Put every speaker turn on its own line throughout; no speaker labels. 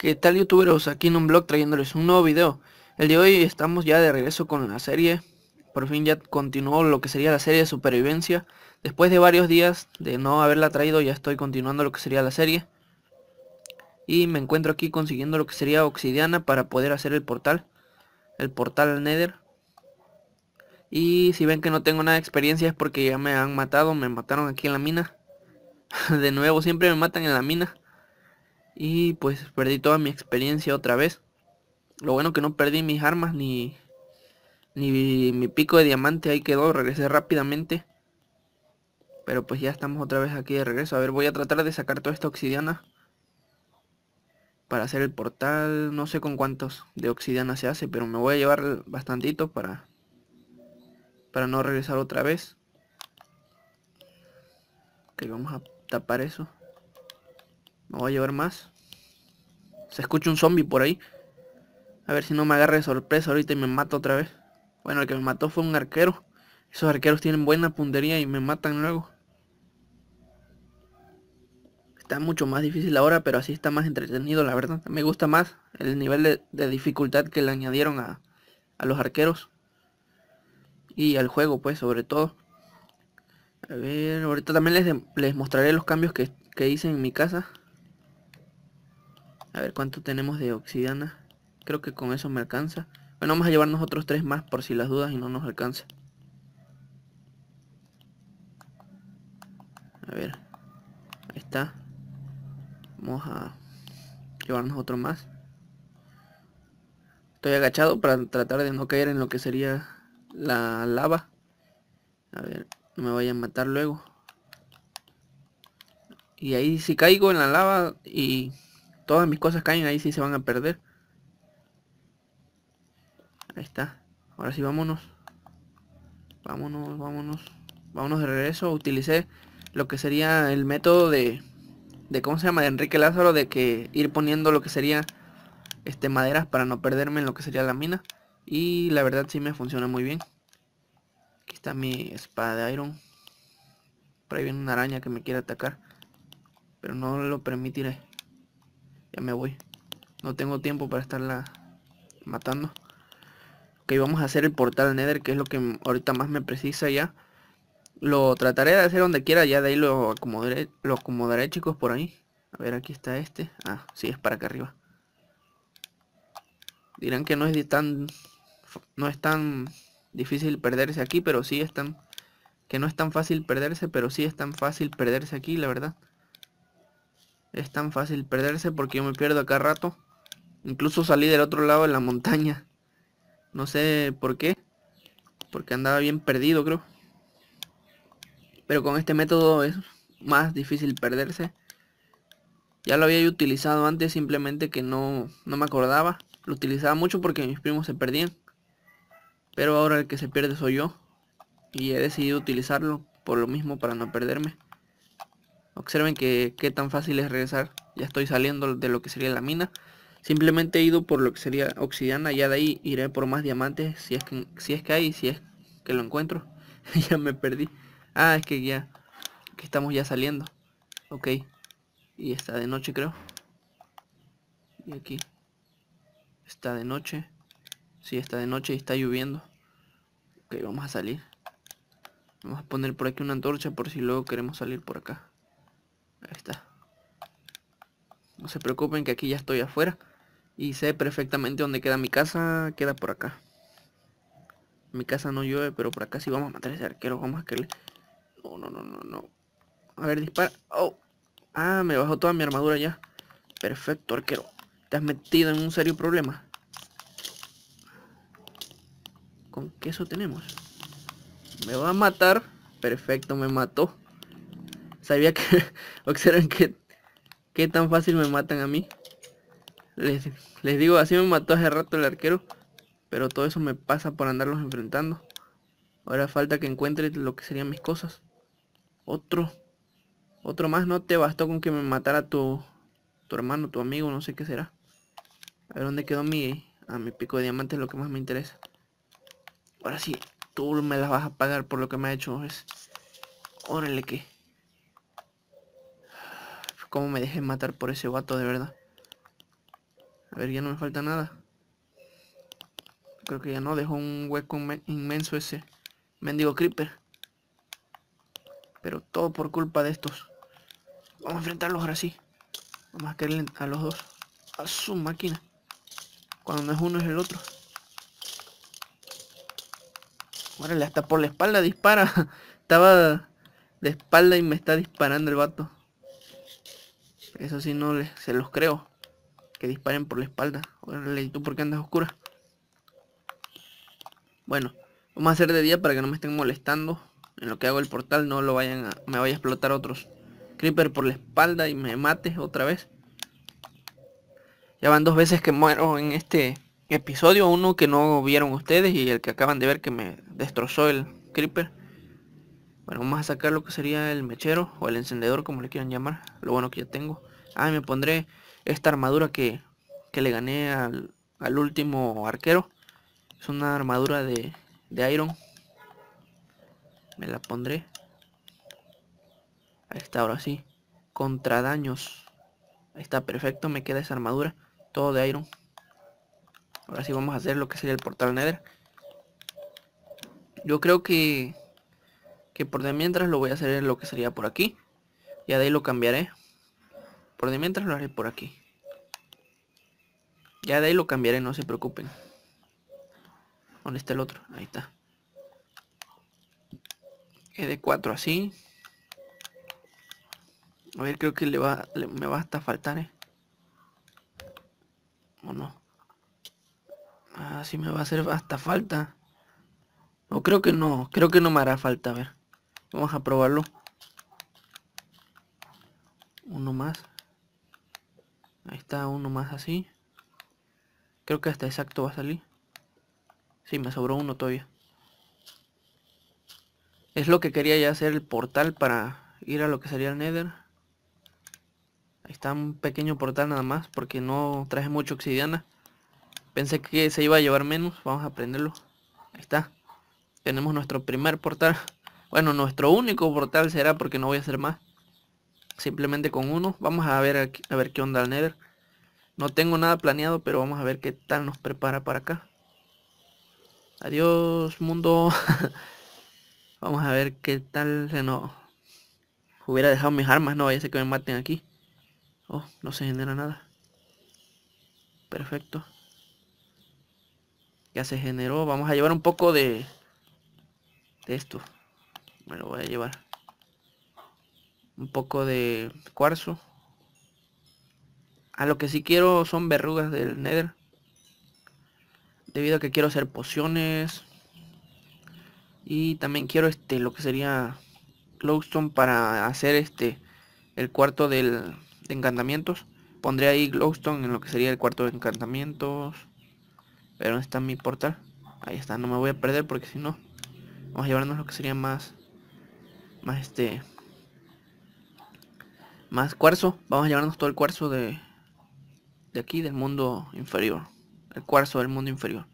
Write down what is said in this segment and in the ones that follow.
¿Qué tal youtuberos? Aquí en un blog trayéndoles un nuevo video. El de hoy estamos ya de regreso con la serie. Por fin ya continuó lo que sería la serie de supervivencia. Después de varios días de no haberla traído ya estoy continuando lo que sería la serie. Y me encuentro aquí consiguiendo lo que sería obsidiana para poder hacer el portal. El portal nether. Y si ven que no tengo nada de experiencia es porque ya me han matado. Me mataron aquí en la mina. de nuevo siempre me matan en la mina. Y pues perdí toda mi experiencia otra vez. Lo bueno que no perdí mis armas ni, ni mi, pico de diamante. Ahí quedó, regresé rápidamente. Pero pues ya estamos otra vez aquí de regreso. A ver, voy a tratar de sacar toda esta obsidiana. Para hacer el portal. No sé con cuántos de obsidiana se hace. Pero me voy a llevar bastantito para... Para no regresar otra vez. que vamos a tapar eso. Me voy a llevar más. Se escucha un zombie por ahí. A ver si no me agarre de sorpresa ahorita y me mata otra vez. Bueno, el que me mató fue un arquero. Esos arqueros tienen buena puntería y me matan luego. Está mucho más difícil ahora, pero así está más entretenido, la verdad. Me gusta más el nivel de, dificultad que le añadieron a, los arqueros. Y al juego, pues, sobre todo. A ver, ahorita también les, mostraré los cambios que, que hice en mi casa. A ver cuánto tenemos de oxidana. Creo que con eso me alcanza. Bueno, vamos a llevarnos otros tres más por si las dudas y no nos alcanza. A ver. Ahí está. Vamos a llevarnos otro más. Estoy agachado para tratar de no caer en lo que sería la lava. A ver, no me vayan a matar luego. Y ahí si caigo en la lava y todas mis cosas caen ahí sí se van a perder. Ahí está. Ahora sí, vámonos. Vámonos, vámonos. Vámonos de regreso. Utilicé lo que sería el método de... De cómo se llama, de Enrique Lázaro, de que ir poniendo lo que sería este maderas para no perderme en lo que sería la mina. Y la verdad sí me funciona muy bien. Aquí está mi espada de iron. Por ahí viene una araña que me quiere atacar. Pero no lo permitiré. Ya me voy. No tengo tiempo para estarla matando. Ok, vamos a hacer el portal Nether, que es lo que ahorita más me precisa ya. Lo trataré de hacer donde quiera, ya de ahí lo acomodaré, lo acomodaré chicos por ahí. A ver, aquí está este. Ah, sí, es para acá arriba. Dirán que no es tan no es tan difícil perderse aquí, pero sí es tan que no es tan fácil perderse, pero sí es tan fácil perderse aquí, la verdad. Es tan fácil perderse porque yo me pierdo acá rato. Incluso salí del otro lado de la montaña. No sé por qué. Porque andaba bien perdido, creo. Pero con este método es más difícil perderse. Ya lo había utilizado antes, simplemente que no, no me acordaba. Lo utilizaba mucho porque mis primos se perdían. Pero ahora el que se pierde soy yo. Y he decidido utilizarlo por lo mismo para no perderme. Observen que qué tan fácil es regresar. Ya estoy saliendo de lo que sería la mina. Simplemente he ido por lo que sería Oxidiana, Ya de ahí iré por más diamantes. Si es que, si es que hay, si es que lo encuentro. ya me perdí. Ah, es que ya. Que estamos ya saliendo. Ok. Y está de noche creo. Y aquí. Está de noche. Sí, está de noche y está lloviendo. Ok, vamos a salir. Vamos a poner por aquí una antorcha por si luego queremos salir por acá. Ahí está. No se preocupen que aquí ya estoy afuera. Y sé perfectamente dónde queda mi casa. Queda por acá. Mi casa no llueve, pero por acá sí vamos a matar ese arquero. Vamos a que No, no, no, no, no. A ver, dispara. Oh. Ah, me bajó toda mi armadura ya. Perfecto, arquero. Te has metido en un serio problema. ¿Con qué eso tenemos? Me va a matar. Perfecto, me mató. Sabía que... observen que... Qué tan fácil me matan a mí. Les, digo, así me mató hace rato el arquero. Pero todo eso me pasa por andarlos enfrentando. Ahora falta que encuentre lo que serían mis cosas. Otro. Otro más. No te bastó con que me matara tu, tu hermano, tu amigo, no sé qué será. A ver dónde quedó mi... A mi pico de diamantes lo que más me interesa. Ahora sí, tú me las vas a pagar por lo que me ha hecho. Es... Órale que cómo me dejé matar por ese vato, de verdad. A ver, ya no me falta nada. Creo que ya no, dejó un hueco inmenso ese. Mendigo creeper. Pero todo por culpa de estos. Vamos a enfrentarlos ahora sí. Vamos a caerle a los dos. A su máquina. Cuando no es uno es el otro. Órale, hasta por la espalda dispara. Estaba de espalda y me está disparando el vato. Eso sí no se los creo. Que disparen por la espalda. Órale, tú por qué andas oscura? Bueno, vamos a hacer de día para que no me estén molestando. En lo que hago el portal no lo vayan a, me vaya a explotar otros creeper por la espalda y me mate otra vez. Ya van dos veces que muero en este episodio. Uno que no vieron ustedes y el que acaban de ver que me destrozó el creeper. Bueno, vamos a sacar lo que sería el mechero o el encendedor como le quieran llamar. Lo bueno que ya tengo ah, me pondré esta armadura que, le gané al, último arquero. Es una armadura de, Iron. Me la pondré. Ahí está, ahora sí. Contra daños. Ahí está, perfecto. Me queda esa armadura. Todo de Iron. Ahora sí vamos a hacer lo que sería el portal Nether. Yo creo que... por de mientras lo voy a hacer lo que sería por aquí. Y de ahí lo cambiaré. Por de mientras lo haré por aquí. Ya de ahí lo cambiaré, no se preocupen. ¿Dónde está el otro? Ahí está. de 4 así. A ver, creo que le va, me va hasta faltar, ¿eh? ¿O no? Así ah, me va a hacer hasta falta. No, creo que no. Creo que no me hará falta. A ver. Vamos a probarlo. Uno más. Ahí está uno más así. Creo que hasta exacto va a salir. Sí, me sobró uno todavía. Es lo que quería ya hacer el portal para ir a lo que sería el Nether. Ahí está un pequeño portal nada más porque no traje mucho oxidiana Pensé que se iba a llevar menos. Vamos a prenderlo. Ahí está. Tenemos nuestro primer portal. Bueno, nuestro único portal será porque no voy a hacer más. Simplemente con uno. Vamos a ver a ver qué onda el Nether. No tengo nada planeado, pero vamos a ver qué tal nos prepara para acá. Adiós, mundo. vamos a ver qué tal se no Hubiera dejado mis armas, no, a sé que me maten aquí. Oh, no se genera nada. Perfecto. Ya se generó. Vamos a llevar un poco de... De esto. Me lo voy a llevar un poco de cuarzo. A lo que sí quiero son verrugas del nether. Debido a que quiero hacer pociones. Y también quiero este, lo que sería glowstone para hacer este, el cuarto del, de encantamientos. Pondré ahí glowstone en lo que sería el cuarto de encantamientos. Pero está en mi portal. Ahí está, no me voy a perder porque si no, vamos a llevarnos lo que sería más, más este, más cuarzo. Vamos a llevarnos todo el cuarzo de, de aquí, del mundo inferior. El cuarzo del mundo inferior.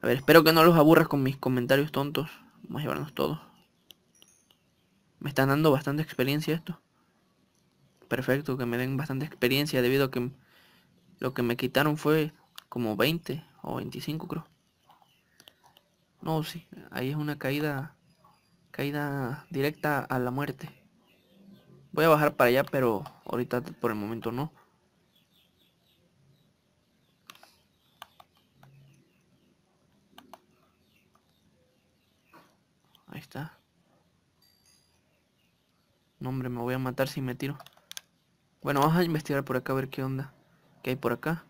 A ver, espero que no los aburras con mis comentarios tontos. Vamos a llevarnos todo. Me están dando bastante experiencia esto. Perfecto, que me den bastante experiencia debido a que lo que me quitaron fue como 20 o 25 creo. No, sí, ahí es una caída caída directa a la muerte. Voy a bajar para allá, pero ahorita por el momento no. Ahí está. No, hombre, me voy a matar si me tiro. Bueno, vamos a investigar por acá a ver qué onda. ¿Qué hay por acá?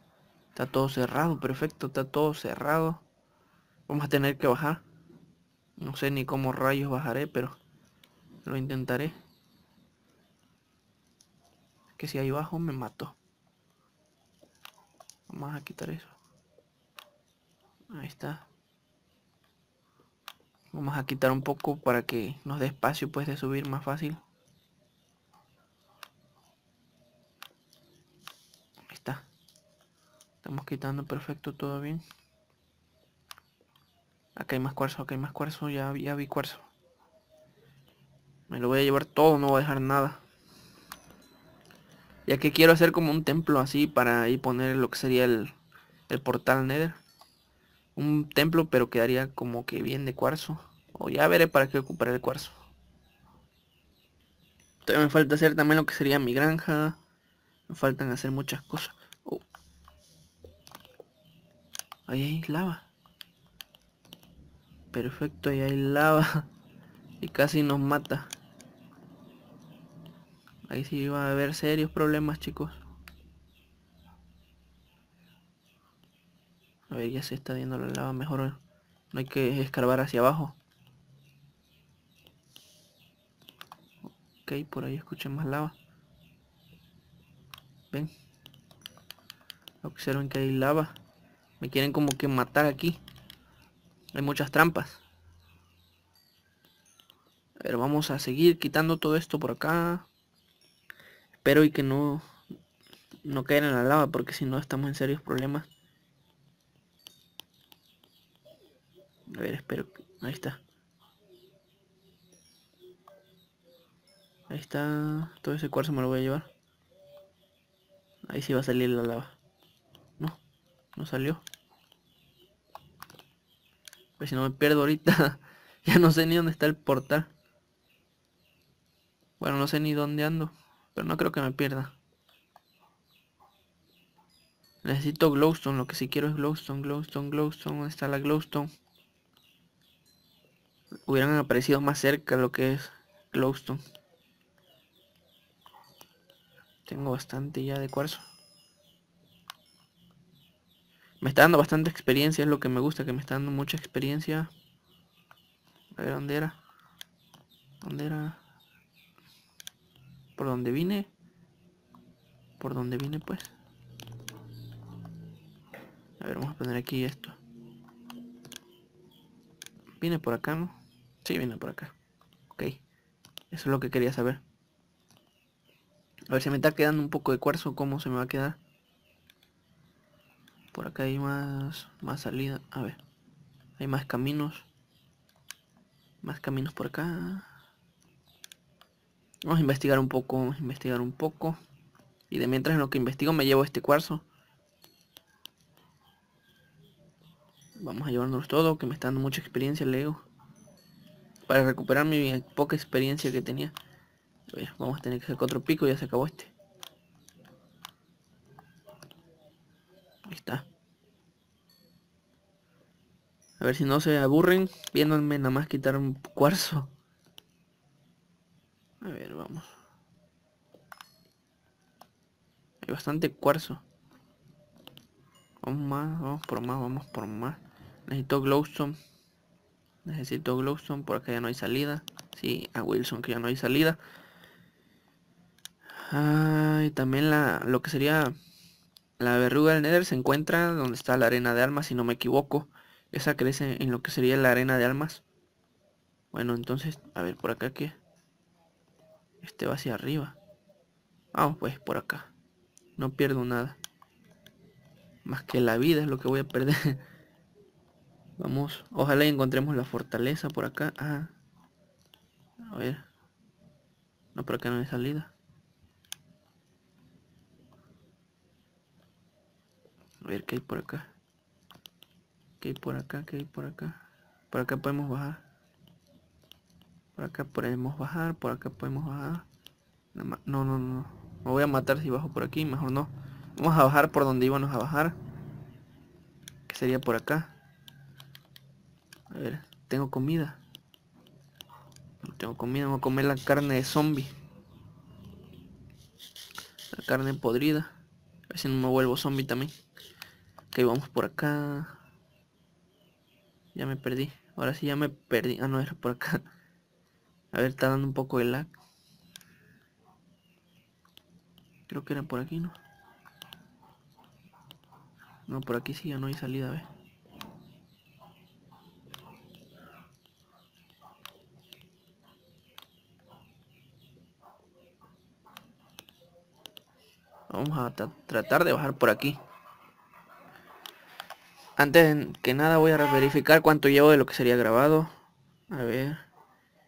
Está todo cerrado, perfecto, está todo cerrado. Vamos a tener que bajar. No sé ni cómo rayos bajaré, pero lo intentaré que si hay abajo me mato Vamos a quitar eso. Ahí está. Vamos a quitar un poco para que nos dé espacio pues de subir más fácil. Ahí está. Estamos quitando perfecto, todo bien. Acá hay más cuarzo, acá hay más cuarzo, ya, ya vi cuarzo. Me lo voy a llevar todo, no voy a dejar nada. Ya que quiero hacer como un templo así para ahí poner lo que sería el, el portal Nether. Un templo pero quedaría como que bien de cuarzo. O ya veré para qué ocupar el cuarzo. me falta hacer también lo que sería mi granja. Me faltan hacer muchas cosas. Oh. Ahí hay lava. Perfecto, ahí hay lava. Y casi nos mata. Ahí sí va a haber serios problemas, chicos. A ver, ya se está viendo la lava mejor. ¿eh? No hay que escarbar hacia abajo. Ok, por ahí escuchen más lava. Ven. Observen que hay lava. Me quieren como que matar aquí. Hay muchas trampas. pero vamos a seguir quitando todo esto por acá espero y que no, no en la lava, porque si no estamos en serios problemas. A ver, espero. Ahí está. Ahí está. Todo ese cuarzo me lo voy a llevar. Ahí sí va a salir la lava. No, no salió. Pues si no me pierdo ahorita. ya no sé ni dónde está el portal. Bueno, no sé ni dónde ando. Pero no creo que me pierda. Necesito glowstone. Lo que sí quiero es glowstone, glowstone, glowstone. está la glowstone? Hubieran aparecido más cerca lo que es glowstone. Tengo bastante ya de cuarzo. Me está dando bastante experiencia, es lo que me gusta, que me está dando mucha experiencia. A ver, ¿dónde era? ¿Dónde era? por donde vine por donde vine pues a ver vamos a poner aquí esto vine por acá no si sí, vine por acá ok eso es lo que quería saber a ver si me está quedando un poco de cuarzo cómo se me va a quedar por acá hay más más salida a ver hay más caminos más caminos por acá Vamos a investigar un poco, vamos a investigar un poco. Y de mientras en lo que investigo me llevo este cuarzo. Vamos a llevarnos todo, que me está dando mucha experiencia el Lego. Para recuperar mi poca experiencia que tenía. Vamos a tener que sacar otro pico, ya se acabó este. Ahí está. A ver si no se aburren viéndome nada más quitar un cuarzo. Hay bastante cuarzo. Vamos más, vamos por más, vamos por más. Necesito glowstone. Necesito glowstone, por acá ya no hay salida. Sí, a Wilson que ya no hay salida. Ah, y también la, lo que sería la verruga del nether se encuentra donde está la arena de almas, si no me equivoco. Esa crece en lo que sería la arena de almas. Bueno, entonces, a ver, por acá que... Este va hacia arriba. Vamos pues, por acá. No pierdo nada. Más que la vida es lo que voy a perder. Vamos. Ojalá encontremos la fortaleza por acá. Ah, a ver. No, por acá no hay salida. A ver qué hay por acá. ¿Qué hay por acá? ¿Qué hay por acá? Por acá podemos bajar. Por acá podemos bajar. Por acá podemos bajar. No, no, no. no. Me voy a matar si bajo por aquí, mejor no. Vamos a bajar por donde íbamos a bajar. Que sería por acá. A ver, tengo comida. tengo comida, vamos a comer la carne de zombie. La carne podrida. A ver si no me vuelvo zombie también. Ok, vamos por acá. Ya me perdí. Ahora sí ya me perdí. Ah, no, era por acá. A ver, está dando un poco de lag. Creo que era por aquí, ¿no? No, por aquí sí ya no hay salida, ve. Vamos a tratar de bajar por aquí. Antes que nada voy a verificar cuánto llevo de lo que sería grabado. A ver.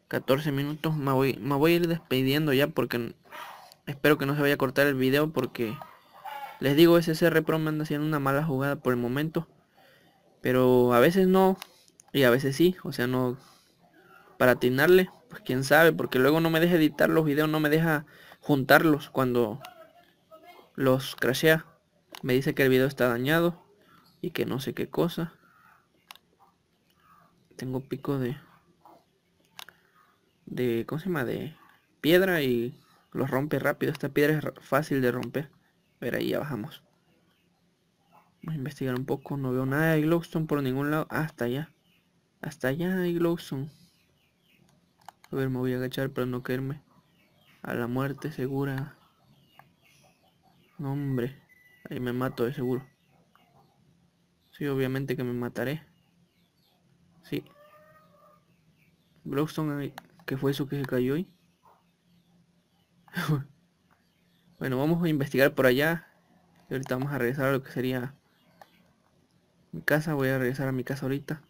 14 minutos. Me voy, me voy a ir despidiendo ya porque Espero que no se vaya a cortar el video porque les digo, SSR Pro me anda haciendo una mala jugada por el momento. Pero a veces no y a veces sí. O sea, no para atinarle, pues quién sabe, porque luego no me deja editar los videos, no me deja juntarlos cuando los crashea. Me dice que el video está dañado y que no sé qué cosa. Tengo pico de de ¿cómo se llama? de piedra y lo rompe rápido. Esta piedra es fácil de romper. pero ahí ya bajamos. Vamos a investigar un poco. No veo nada de glowstone por ningún lado. Hasta allá. Hasta allá hay glowstone. A ver, me voy a agachar para no caerme. A la muerte segura. hombre. Ahí me mato de seguro. Sí, obviamente que me mataré. Sí. Glowstone eh, ¿Qué fue eso que se cayó ahí. bueno, vamos a investigar por allá. Y ahorita vamos a regresar a lo que sería mi casa. Voy a regresar a mi casa ahorita.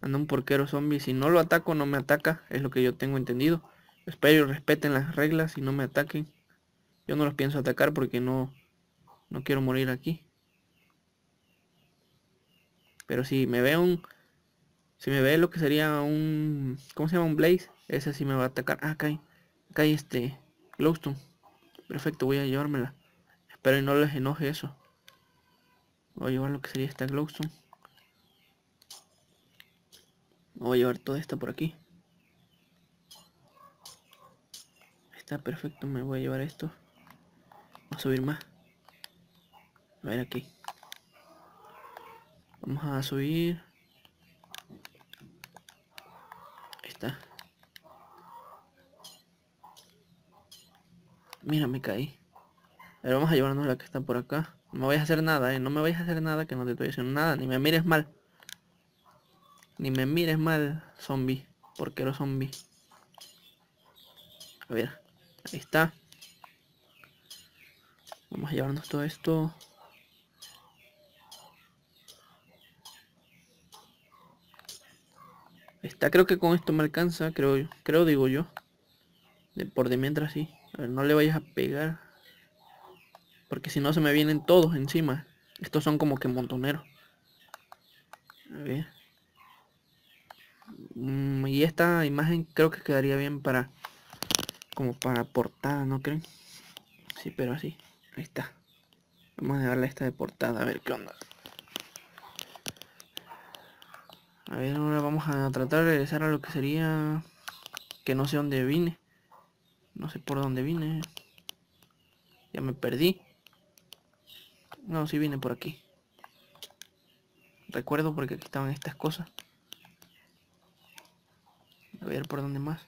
Anda un porquero zombie. Si no lo ataco, no me ataca. Es lo que yo tengo entendido. Espero y respeten las reglas y no me ataquen. Yo no los pienso atacar porque no, no quiero morir aquí. Pero si me ve un... Si me ve lo que sería un... ¿Cómo se llama? Un Blaze. Ese sí me va a atacar. acá acá hay este... Glowstone. Perfecto, voy a llevármela. Espero y no les enoje eso. Voy a llevar lo que sería esta Glowstone. Voy a llevar toda esta por aquí. Está perfecto, me voy a llevar esto. Voy a subir más. A ver aquí. Vamos a subir. está. Mira, me caí. pero vamos a llevarnos la que está por acá. No me vayas a hacer nada, eh. No me vayas a hacer nada que no te estoy diciendo nada. Ni me mires mal. Ni me mires mal, zombie. porque los A ver. Ahí está. Vamos a llevarnos todo esto. está, creo que con esto me alcanza, creo Creo, digo yo por de mientras sí. no le vayas a pegar. Porque si no se me vienen todos encima. Estos son como que montoneros. A ver. Mm, y esta imagen creo que quedaría bien para... Como para portada, ¿no creen? Sí, pero así. Ahí está. Vamos a darle esta de portada. A ver qué onda. A ver, ahora vamos a tratar de regresar a lo que sería... Que no sé dónde vine. No sé por dónde vine. Ya me perdí. No, sí vine por aquí. Recuerdo porque aquí estaban estas cosas. A ver por dónde más.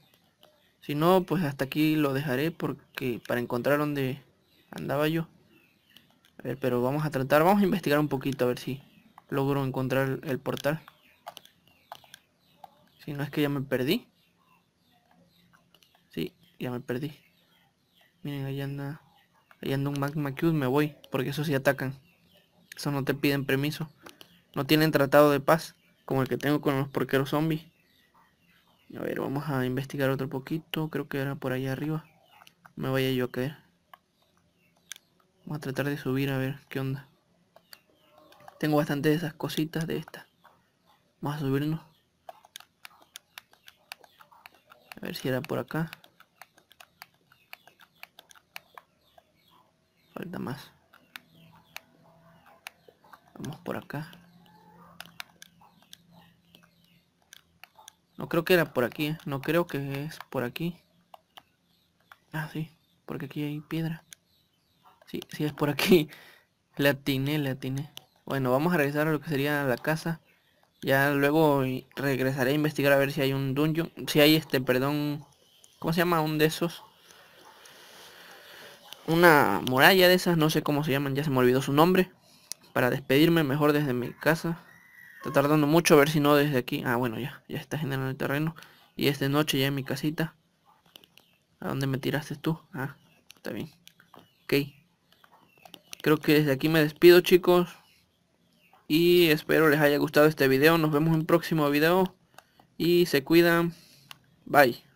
Si no, pues hasta aquí lo dejaré porque para encontrar dónde andaba yo. A ver, pero vamos a tratar, vamos a investigar un poquito a ver si logro encontrar el portal. Si no es que ya me perdí. Ya me perdí. Miren, ahí anda. Ahí anda un Magma Cube, me voy. Porque eso sí atacan. Eso no te piden permiso. No tienen tratado de paz. Como el que tengo con los porqueros zombies. A ver, vamos a investigar otro poquito. Creo que era por allá arriba. Me vaya yo a caer. Vamos a tratar de subir a ver qué onda. Tengo bastante de esas cositas de esta. Vamos a subirnos. A ver si era por acá. más vamos por acá no creo que era por aquí ¿eh? no creo que es por aquí ah sí porque aquí hay piedra sí sí es por aquí la tiene la tiene bueno vamos a regresar a lo que sería la casa ya luego regresaré a investigar a ver si hay un dungeon si hay este perdón cómo se llama un de esos una muralla de esas, no sé cómo se llaman, ya se me olvidó su nombre. Para despedirme mejor desde mi casa. Está tardando mucho, a ver si no desde aquí. Ah, bueno, ya, ya está generando el terreno. Y es de noche ya en mi casita. ¿A dónde me tiraste tú? Ah, está bien. Ok. Creo que desde aquí me despido, chicos. Y espero les haya gustado este video. Nos vemos en un próximo video. Y se cuidan. Bye.